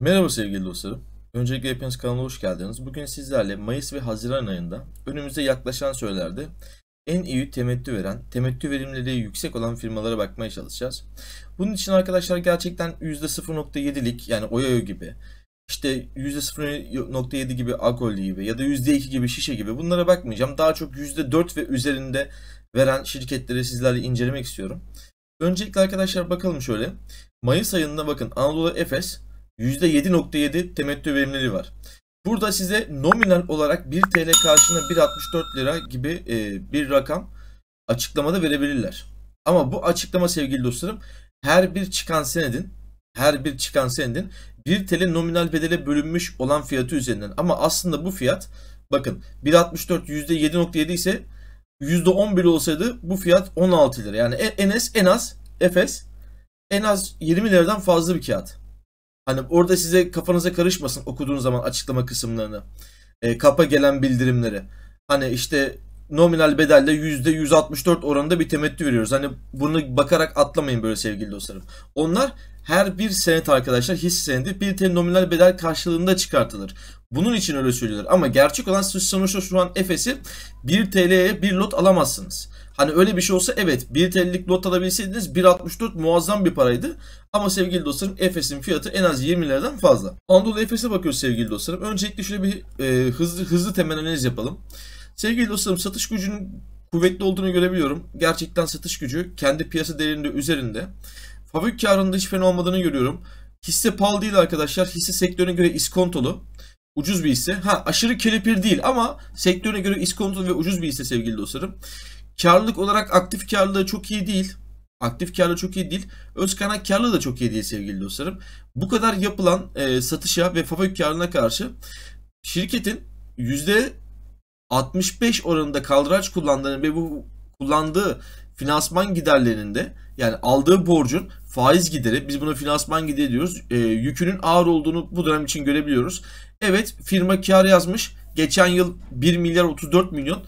Merhaba sevgili dostlarım. Öncelikle hepiniz kanalıma hoş geldiniz. Bugün sizlerle Mayıs ve Haziran ayında önümüze yaklaşan söylerde en iyi temettü veren, temettü verimleri yüksek olan firmalara bakmaya çalışacağız. Bunun için arkadaşlar gerçekten %0.7'lik yani OYO gibi, işte %0.7 gibi Akoli gibi ya da %2 gibi Şişe gibi bunlara bakmayacağım. Daha çok %4 ve üzerinde veren şirketleri sizlerle incelemek istiyorum. Öncelikle arkadaşlar bakalım şöyle. Mayıs ayında bakın Anadolu Efes %7.7 temettü verimliliği var. Burada size nominal olarak 1 TL karşına 1.64 lira gibi e, bir rakam açıklamada verebilirler. Ama bu açıklama sevgili dostlarım her bir çıkan senedin her bir çıkan senedin 1 TL nominal bedele bölünmüş olan fiyatı üzerinden. Ama aslında bu fiyat bakın 1.64 %7.7 ise %11 olsaydı bu fiyat 16 lira. Yani e, en az en az Efes en az 20 liradan fazla bir kağıt. Hani orada size kafanıza karışmasın okuduğun zaman açıklama kısımlarını. E, kapa gelen bildirimleri. Hani işte nominal bedelde %164 oranında bir temettü veriyoruz. Hani bunu bakarak atlamayın böyle sevgili dostlarım. Onlar her bir senet arkadaşlar hisse senedi 1 TL nominal bedel karşılığında çıkartılır. Bunun için öyle söylüyorlar ama gerçek olan siz sonuçta şu an Efes'i 1 TL'ye bir lot alamazsınız. Hani öyle bir şey olsa evet 1 TL'lik lot alabilseydiniz 1.64 muazzam bir paraydı. Ama sevgili dostlarım Efes'in fiyatı en az 20 liradan fazla. Anadolu Efes'e bakıyoruz sevgili dostlarım. Öncelikle şöyle bir e, hızlı hızlı temel analiz yapalım. Sevgili dostlarım satış gücünün kuvvetli olduğunu görebiliyorum. Gerçekten satış gücü kendi piyasa değerinde üzerinde. Hafif karın hiç fena olmadığını görüyorum. Hisse pal değil arkadaşlar. Hisse sektörüne göre iskontolu. Ucuz bir hisse. Ha aşırı kelepir değil ama sektörüne göre iskontolu ve ucuz bir hisse sevgili dostlarım. Karlılık olarak aktif karlılığı çok iyi değil. Aktif karlı çok iyi değil. Öz kaynak karlı da çok iyi değil sevgili dostlarım. Bu kadar yapılan e, satışa ve fabrik karlına karşı şirketin %65 oranında kaldıraç kullandığını ve bu kullandığı finansman giderlerinde yani aldığı borcun faiz gideri, biz buna finansman gideri diyoruz. E, yükünün ağır olduğunu bu dönem için görebiliyoruz. Evet firma kar yazmış. Geçen yıl 1 milyar 34 milyon.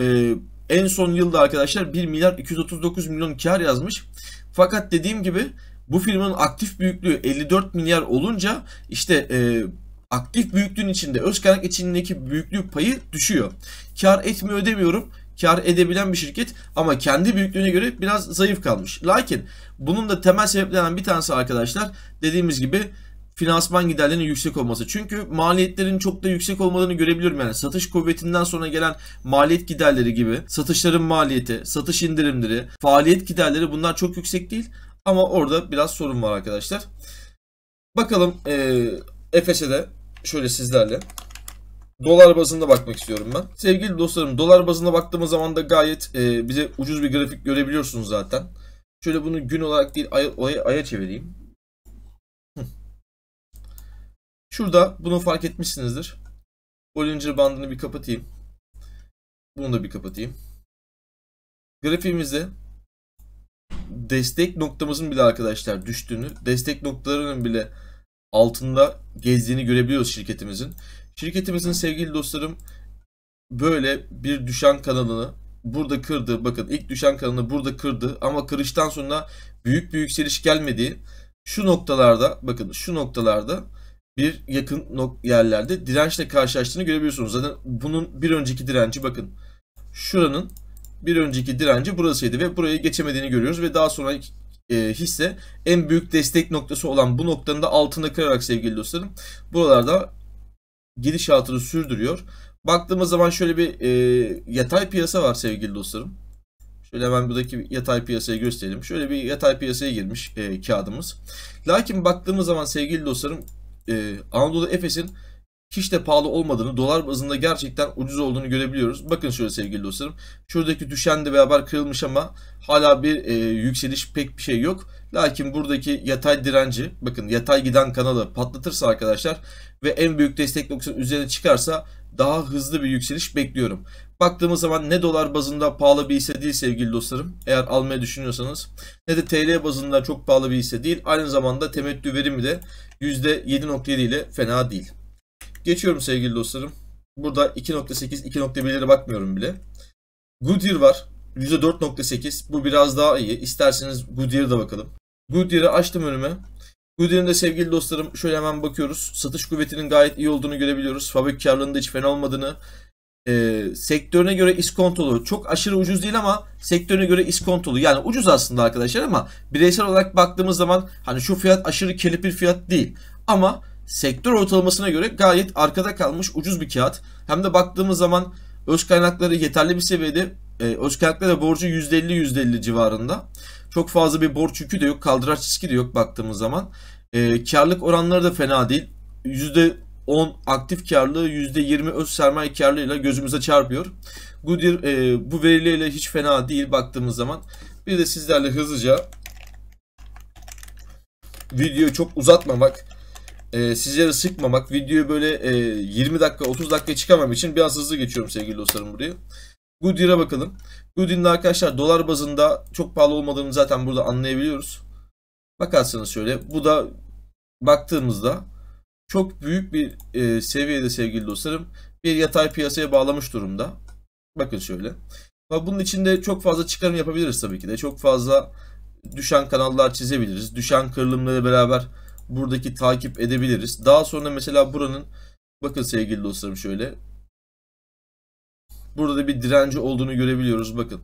E, en son yılda arkadaşlar 1 milyar 239 milyon kar yazmış. Fakat dediğim gibi bu firmanın aktif büyüklüğü 54 milyar olunca işte e, aktif büyüklüğün içinde öz kaynak içindeki büyüklük payı düşüyor. Kar etmiyor demiyorum kar edebilen bir şirket ama kendi büyüklüğüne göre biraz zayıf kalmış. Lakin bunun da temel sebeplerinden bir tanesi arkadaşlar dediğimiz gibi finansman giderlerinin yüksek olması. Çünkü maliyetlerin çok da yüksek olmadığını görebiliyorum. Yani satış kuvvetinden sonra gelen maliyet giderleri gibi satışların maliyeti, satış indirimleri, faaliyet giderleri bunlar çok yüksek değil. Ama orada biraz sorun var arkadaşlar. Bakalım e, Efes'e de şöyle sizlerle Dolar bazında bakmak istiyorum ben. Sevgili dostlarım dolar bazında baktığımız zaman da gayet e, bize ucuz bir grafik görebiliyorsunuz zaten. Şöyle bunu gün olarak değil ay, aya, aya çevireyim. Şurada bunu fark etmişsinizdir. Bollinger bandını bir kapatayım. Bunu da bir kapatayım. Grafiğimizde destek noktamızın bile arkadaşlar düştüğünü, destek noktalarının bile altında gezdiğini görebiliyoruz şirketimizin. Şirketimizin sevgili dostlarım böyle bir düşen kanalını burada kırdı. Bakın ilk düşen kanalını burada kırdı ama kırıştan sonra büyük bir yükseliş gelmedi. şu noktalarda bakın şu noktalarda bir yakın yerlerde dirençle karşılaştığını görebiliyorsunuz. Zaten bunun bir önceki direnci bakın şuranın bir önceki direnci burasıydı ve burayı geçemediğini görüyoruz ve daha sonra e, hisse en büyük destek noktası olan bu noktanın da altına kırarak sevgili dostlarım buralarda gidişatını sürdürüyor. Baktığımız zaman şöyle bir e, yatay piyasa var sevgili dostlarım. Şöyle hemen buradaki yatay piyasayı gösterelim. Şöyle bir yatay piyasaya girmiş e, kağıdımız. Lakin baktığımız zaman sevgili dostlarım e, Anadolu Efes'in hiç de pahalı olmadığını, dolar bazında gerçekten ucuz olduğunu görebiliyoruz. Bakın şöyle sevgili dostlarım. Şuradaki düşen de beraber kırılmış ama hala bir e, yükseliş pek bir şey yok. Lakin buradaki yatay direnci, bakın yatay giden kanalı patlatırsa arkadaşlar ve en büyük destek noktasının üzerine çıkarsa daha hızlı bir yükseliş bekliyorum. Baktığımız zaman ne dolar bazında pahalı bir hisse değil sevgili dostlarım. Eğer almayı düşünüyorsanız ne de TL bazında çok pahalı bir hisse değil. Aynı zamanda temettü verimi de %7.7 ile fena değil. Geçiyorum sevgili dostlarım. Burada 2.8, 2.1'lere bakmıyorum bile. Goodyear var. %4.8. Bu biraz daha iyi. İsterseniz Goodyear'da bakalım. Goodyear'ı açtım önüme. Goodyear'ın da sevgili dostlarım şöyle hemen bakıyoruz. Satış kuvvetinin gayet iyi olduğunu görebiliyoruz. Fabrik karlılığında hiç fena olmadığını. E, sektörüne göre iskontolu. Çok aşırı ucuz değil ama sektörüne göre iskontolu. Yani ucuz aslında arkadaşlar ama bireysel olarak baktığımız zaman hani şu fiyat aşırı kelip fiyat değil. Ama sektör ortalamasına göre gayet arkada kalmış ucuz bir kağıt. Hem de baktığımız zaman öz kaynakları yeterli bir seviyede. E, öz kaynakları da borcu %50-%50 civarında. Çok fazla bir borç yükü de yok. Kaldıraç riski de yok baktığımız zaman. E, karlık oranları da fena değil. %10 aktif karlığı %20 öz sermaye karlığıyla gözümüze çarpıyor. Goodyear e, bu verileriyle hiç fena değil baktığımız zaman. Bir de sizlerle hızlıca videoyu çok uzatmamak e, ee, sizlere sıkmamak, videoyu böyle e, 20 dakika 30 dakika çıkamam için biraz hızlı geçiyorum sevgili dostlarım buraya. Goodyear'a bakalım. Goodyear'ın arkadaşlar dolar bazında çok pahalı olmadığını zaten burada anlayabiliyoruz. Bakarsanız şöyle bu da baktığımızda çok büyük bir e, seviyede sevgili dostlarım bir yatay piyasaya bağlamış durumda. Bakın şöyle. Bunun içinde çok fazla çıkarım yapabiliriz tabii ki de. Çok fazla düşen kanallar çizebiliriz. Düşen kırılımları beraber buradaki takip edebiliriz. Daha sonra mesela buranın bakın sevgili dostlarım şöyle. Burada da bir direnci olduğunu görebiliyoruz bakın.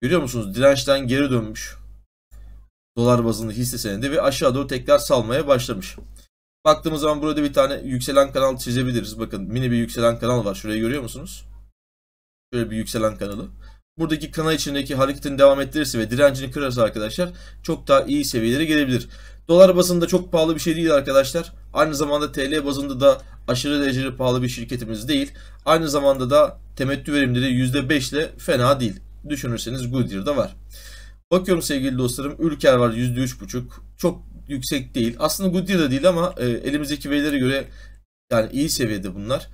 Görüyor musunuz? Dirençten geri dönmüş. Dolar bazında hisse senedi ve aşağı doğru tekrar salmaya başlamış. Baktığımız zaman burada bir tane yükselen kanal çizebiliriz. Bakın mini bir yükselen kanal var. Şurayı görüyor musunuz? Şöyle bir yükselen kanalı buradaki kanal içindeki hareketini devam ettirirse ve direncini kırarsa arkadaşlar çok daha iyi seviyelere gelebilir. Dolar bazında çok pahalı bir şey değil arkadaşlar. Aynı zamanda TL bazında da aşırı derecede pahalı bir şirketimiz değil. Aynı zamanda da temettü verimleri %5 ile fena değil. Düşünürseniz Goodyear'da var. Bakıyorum sevgili dostlarım Ülker var %3.5. Çok yüksek değil. Aslında Goodyear'da değil ama e, elimizdeki verilere göre yani iyi seviyede bunlar.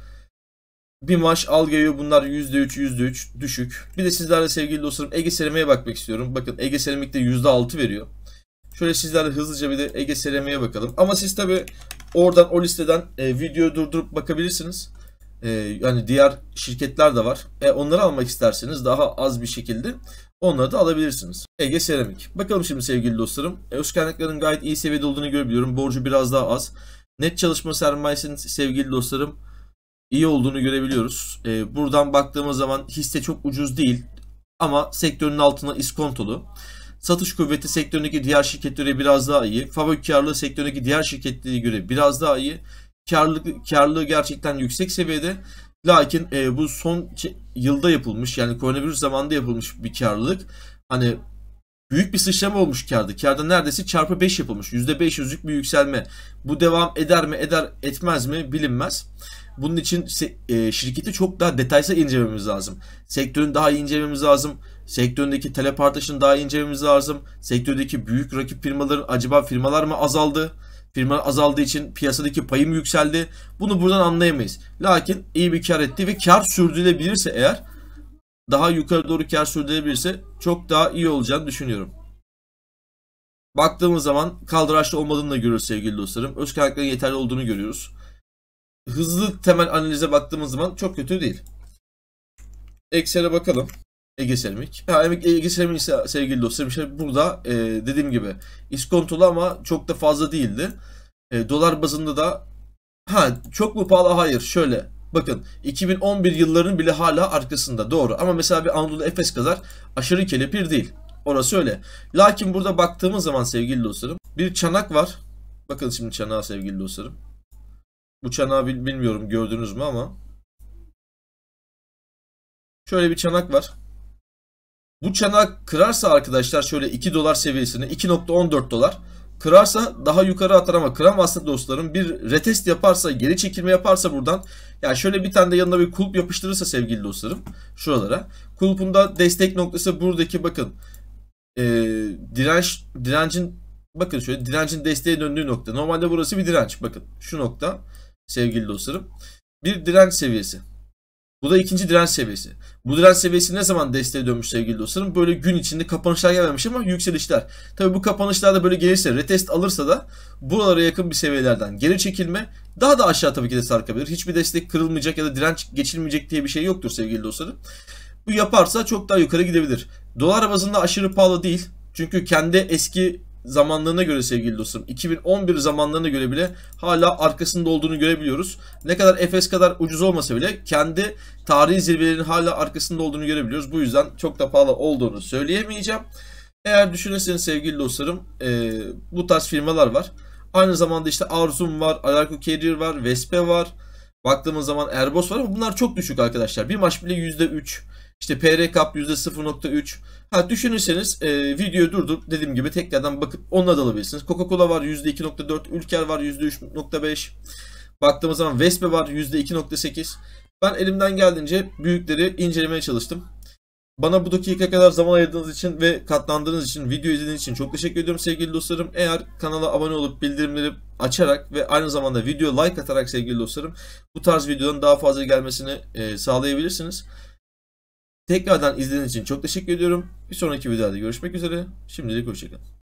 Bir al geliyor bunlar %3, %3 düşük. Bir de sizlerle sevgili dostlarım Ege Seramik'e bakmak istiyorum. Bakın Ege Seramik de %6 veriyor. Şöyle sizlerle hızlıca bir de Ege Seramik'e bakalım. Ama siz tabi oradan o listeden e, videoyu durdurup bakabilirsiniz. E, yani diğer şirketler de var. E, onları almak isterseniz daha az bir şekilde onları da alabilirsiniz. Ege Seramik. Bakalım şimdi sevgili dostlarım. E, öz kaynakların gayet iyi seviyede olduğunu görebiliyorum. Borcu biraz daha az. Net çalışma sermayesiniz sevgili dostlarım iyi olduğunu görebiliyoruz. E, buradan baktığımız zaman hisse çok ucuz değil ama sektörün altına iskontolu. Satış kuvveti sektöründeki diğer şirketlere biraz daha iyi. Fabrik karlılığı sektöründeki diğer şirketlere göre biraz daha iyi. Karlılık, karlılığı gerçekten yüksek seviyede. Lakin e, bu son yılda yapılmış yani koronavirüs zamanında yapılmış bir karlılık. Hani büyük bir sıçrama olmuş kârda. Kârda neredeyse çarpı 5 yapılmış. %500'lük bir yükselme. Bu devam eder mi eder etmez mi bilinmez. Bunun için e, şirketi çok daha detaysa incelememiz lazım. Sektörün daha iyi incelememiz lazım. Sektöründeki talep daha iyi incelememiz lazım. Sektördeki büyük rakip firmaların acaba firmalar mı azaldı? Firma azaldığı için piyasadaki payı mı yükseldi? Bunu buradan anlayamayız. Lakin iyi bir kar etti ve kar sürdürülebilirse eğer daha yukarı doğru kar sürdürülebilirse çok daha iyi olacağını düşünüyorum. Baktığımız zaman kaldıraçlı olmadığını da görüyoruz sevgili dostlarım. Öz kaynakların yeterli olduğunu görüyoruz hızlı temel analize baktığımız zaman çok kötü değil. Excel'e bakalım. Ege Seramik. Ha, Ege Seramik ise sevgili dostlarım işte burada e, dediğim gibi iskontolu ama çok da fazla değildi. E, dolar bazında da ha çok mu pahalı? Hayır. Şöyle bakın 2011 yıllarının bile hala arkasında doğru. Ama mesela bir Anadolu Efes kadar aşırı kelepir değil. Orası öyle. Lakin burada baktığımız zaman sevgili dostlarım bir çanak var. Bakın şimdi çanağa sevgili dostlarım. Bu çanağı bilmiyorum gördünüz mü ama. Şöyle bir çanak var. Bu çanak kırarsa arkadaşlar şöyle 2 dolar seviyesini 2.14 dolar kırarsa daha yukarı atar ama kıramazsa dostlarım bir retest yaparsa geri çekilme yaparsa buradan yani şöyle bir tane de yanına bir kulp yapıştırırsa sevgili dostlarım şuralara kulpunda destek noktası buradaki bakın e, direnç direncin bakın şöyle direncin desteğe döndüğü nokta normalde burası bir direnç bakın şu nokta sevgili dostlarım. Bir direnç seviyesi. Bu da ikinci direnç seviyesi. Bu direnç seviyesi ne zaman desteğe dönmüş sevgili dostlarım? Böyle gün içinde kapanışlar gelmemiş ama yükselişler. Tabi bu kapanışlarda böyle gelirse retest alırsa da buralara yakın bir seviyelerden geri çekilme daha da aşağı tabii ki de sarkabilir. Hiçbir destek kırılmayacak ya da direnç geçilmeyecek diye bir şey yoktur sevgili dostlarım. Bu yaparsa çok daha yukarı gidebilir. Dolar bazında aşırı pahalı değil. Çünkü kendi eski zamanlarına göre sevgili dostum 2011 zamanlarına göre bile hala arkasında olduğunu görebiliyoruz. Ne kadar Efes kadar ucuz olmasa bile kendi tarihi zirvelerinin hala arkasında olduğunu görebiliyoruz. Bu yüzden çok da pahalı olduğunu söyleyemeyeceğim. Eğer düşünürseniz sevgili dostlarım e, bu tarz firmalar var. Aynı zamanda işte Arzum var, Alarko Carrier var, Vespe var. Baktığımız zaman Airbus var ama bunlar çok düşük arkadaşlar. Bir maç bile %3, işte PR kap %0.3. Ha düşünürseniz e, videoyu durdurup dediğim gibi tekrardan bakıp onunla da alabilirsiniz. Coca-Cola var %2.4, Ülker var %3.5. Baktığımız zaman Vespe var %2.8. Ben elimden geldiğince büyükleri incelemeye çalıştım. Bana bu dakika kadar zaman ayırdığınız için ve katlandığınız için, video izlediğiniz için çok teşekkür ediyorum sevgili dostlarım. Eğer kanala abone olup bildirimleri açarak ve aynı zamanda video like atarak sevgili dostlarım bu tarz videoların daha fazla gelmesini e, sağlayabilirsiniz. Tekrardan izlediğiniz için çok teşekkür ediyorum. Bir sonraki videoda görüşmek üzere. Şimdilik hoşçakalın.